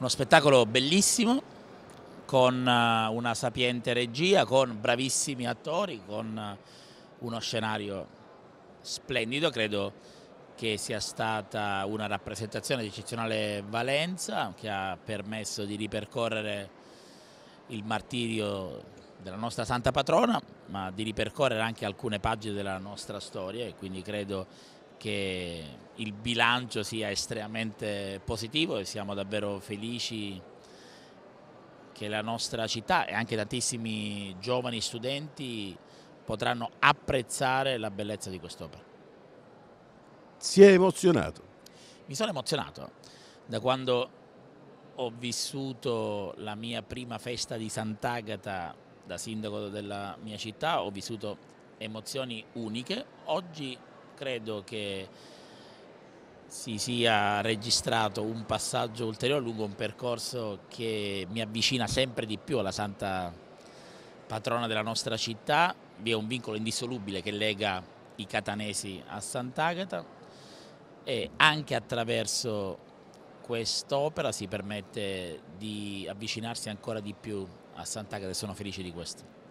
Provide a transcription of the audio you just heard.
Uno spettacolo bellissimo con eh, una sapiente regia, con bravissimi attori, con eh, uno scenario splendido, credo che sia stata una rappresentazione di eccezionale valenza che ha permesso di ripercorrere il martirio della nostra santa patrona, ma di ripercorrere anche alcune pagine della nostra storia e quindi credo che il bilancio sia estremamente positivo e siamo davvero felici che la nostra città e anche tantissimi giovani studenti potranno apprezzare la bellezza di quest'opera. Si è emozionato? Mi sono emozionato da quando ho vissuto la mia prima festa di Sant'Agata da sindaco della mia città, ho vissuto emozioni uniche. Oggi credo che si sia registrato un passaggio ulteriore lungo un percorso che mi avvicina sempre di più alla santa patrona della nostra città. Vi è un vincolo indissolubile che lega i catanesi a Sant'Agata e anche attraverso quest'opera si permette di avvicinarsi ancora di più a Sant'Agata e sono felice di questo.